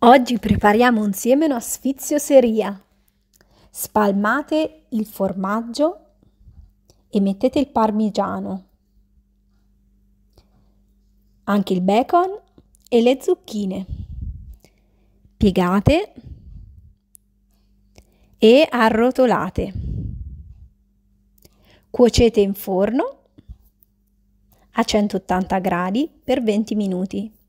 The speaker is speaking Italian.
Oggi prepariamo insieme una sfizioseria. Spalmate il formaggio e mettete il parmigiano, anche il bacon e le zucchine. Piegate e arrotolate. Cuocete in forno a 180 gradi per 20 minuti.